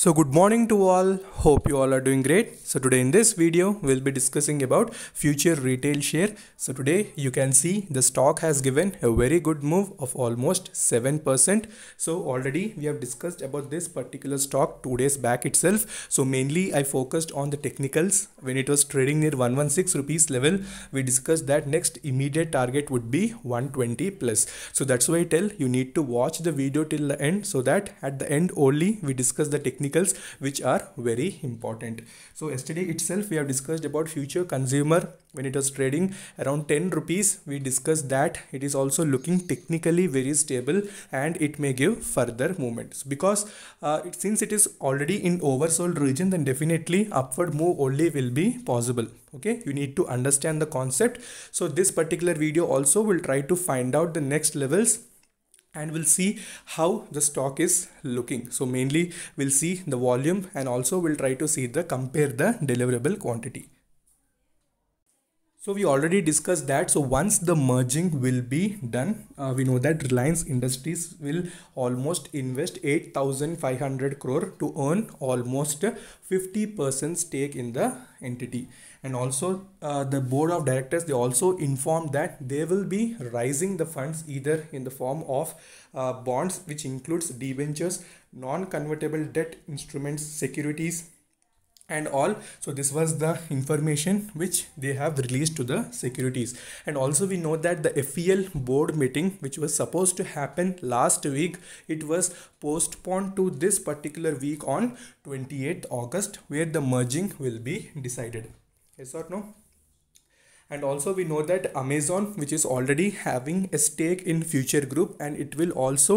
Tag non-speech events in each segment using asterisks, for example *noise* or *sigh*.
So good morning to all. Hope you all are doing great. So today in this video, we'll be discussing about future retail share. So today you can see the stock has given a very good move of almost 7%. So already we have discussed about this particular stock two days back itself. So mainly I focused on the technicals when it was trading near 116 rupees level. We discussed that next immediate target would be 120 plus. So that's why I tell you need to watch the video till the end so that at the end only we discuss the technical verticals which are very important so yesterday itself we have discussed about future consumer when it was trading around 10 rupees we discussed that it is also looking technically very stable and it may give further movements because uh, it, since it is already in oversold region then definitely upward move only will be possible okay you need to understand the concept so this particular video also will try to find out the next levels and we'll see how the stock is looking so mainly we'll see the volume and also we'll try to see the compare the deliverable quantity so we already discussed that. So once the merging will be done, uh, we know that Reliance Industries will almost invest 8,500 crore to earn almost 50% stake in the entity. And also uh, the board of directors, they also informed that they will be raising the funds either in the form of uh, bonds, which includes debentures, non-convertible debt instruments, securities, and all so this was the information which they have released to the securities and also we know that the fel board meeting which was supposed to happen last week it was postponed to this particular week on 28th august where the merging will be decided yes or no and also we know that amazon which is already having a stake in future group and it will also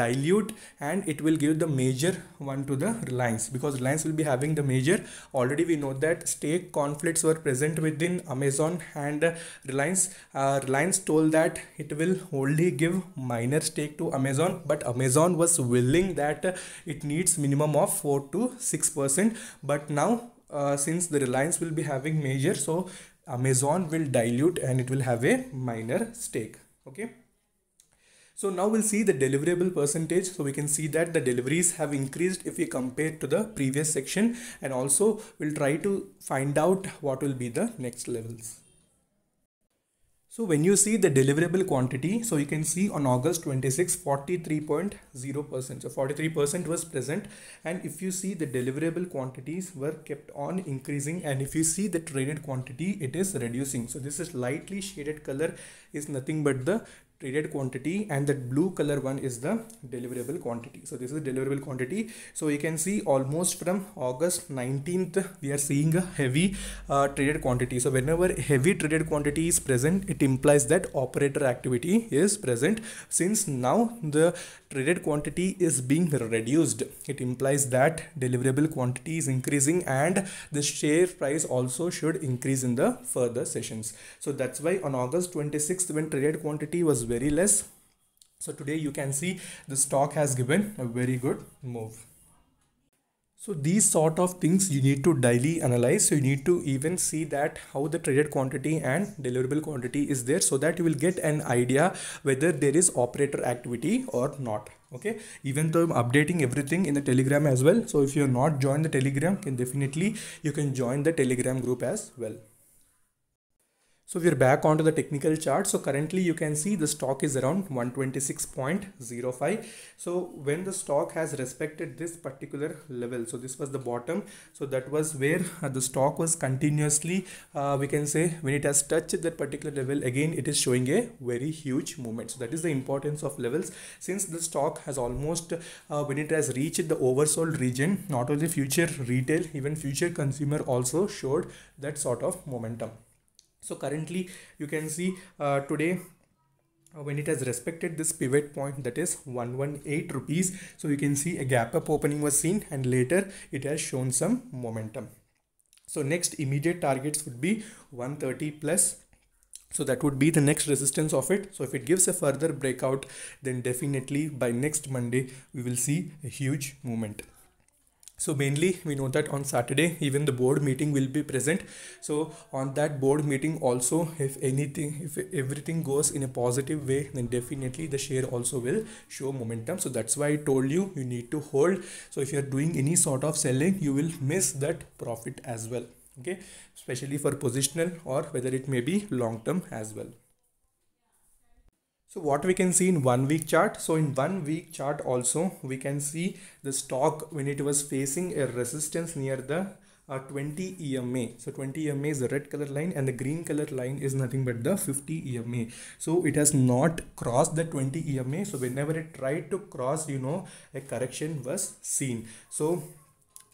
dilute and it will give the major one to the reliance because reliance will be having the major already we know that stake conflicts were present within amazon and reliance uh, reliance told that it will only give minor stake to amazon but amazon was willing that it needs minimum of 4 to 6 percent but now uh, since the reliance will be having major so Amazon will dilute and it will have a minor stake. Okay. So now we'll see the deliverable percentage. So we can see that the deliveries have increased if we compare to the previous section and also we'll try to find out what will be the next levels. So when you see the deliverable quantity, so you can see on August 26, 43.0%. So 43% was present. And if you see the deliverable quantities were kept on increasing. And if you see the traded quantity, it is reducing. So this is lightly shaded color is nothing but the traded quantity and that blue color one is the deliverable quantity so this is deliverable quantity so you can see almost from august 19th we are seeing a heavy uh, traded quantity so whenever heavy traded quantity is present it implies that operator activity is present since now the traded quantity is being reduced it implies that deliverable quantity is increasing and the share price also should increase in the further sessions so that's why on august 26th when traded quantity was very less so today you can see the stock has given a very good move so these sort of things you need to daily analyze. So you need to even see that how the traded quantity and deliverable quantity is there so that you will get an idea whether there is operator activity or not. Okay. Even though I'm updating everything in the telegram as well. So if you're not joined the telegram, can definitely you can join the telegram group as well. So we're back onto the technical chart. So currently you can see the stock is around 126.05. So when the stock has respected this particular level, so this was the bottom. So that was where *laughs* the stock was continuously, uh, we can say when it has touched that particular level, again, it is showing a very huge movement. So that is the importance of levels. Since the stock has almost, uh, when it has reached the oversold region, not only future retail, even future consumer also showed that sort of momentum so currently you can see uh, today uh, when it has respected this pivot point that is 118 rupees so you can see a gap up opening was seen and later it has shown some momentum so next immediate targets would be 130 plus so that would be the next resistance of it so if it gives a further breakout then definitely by next monday we will see a huge movement so mainly we know that on saturday even the board meeting will be present so on that board meeting also if anything if everything goes in a positive way then definitely the share also will show momentum so that's why i told you you need to hold so if you are doing any sort of selling you will miss that profit as well okay especially for positional or whether it may be long term as well so what we can see in one week chart. So in one week chart also we can see the stock when it was facing a resistance near the uh, 20 EMA. So 20 EMA is the red color line and the green color line is nothing but the 50 EMA. So it has not crossed the 20 EMA. So whenever it tried to cross, you know, a correction was seen. So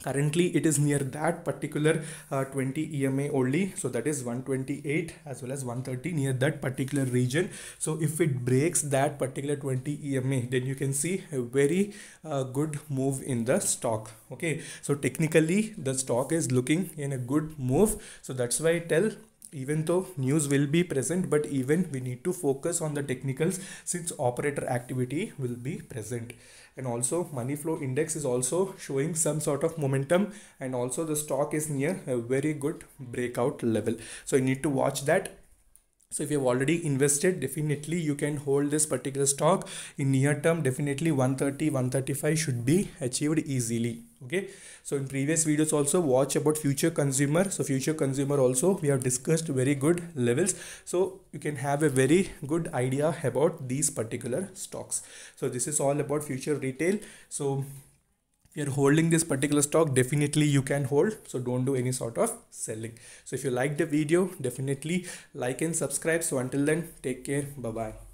currently it is near that particular uh, 20 EMA only so that is 128 as well as 130 near that particular region so if it breaks that particular 20 EMA then you can see a very uh, good move in the stock okay so technically the stock is looking in a good move so that's why I tell even though news will be present but even we need to focus on the technicals since operator activity will be present and also money flow index is also showing some sort of momentum and also the stock is near a very good breakout level so you need to watch that so if you have already invested definitely you can hold this particular stock in near term definitely 130 135 should be achieved easily okay so in previous videos also watch about future consumer so future consumer also we have discussed very good levels so you can have a very good idea about these particular stocks so this is all about future retail so if you're holding this particular stock definitely you can hold so don't do any sort of selling so if you like the video definitely like and subscribe so until then take care bye bye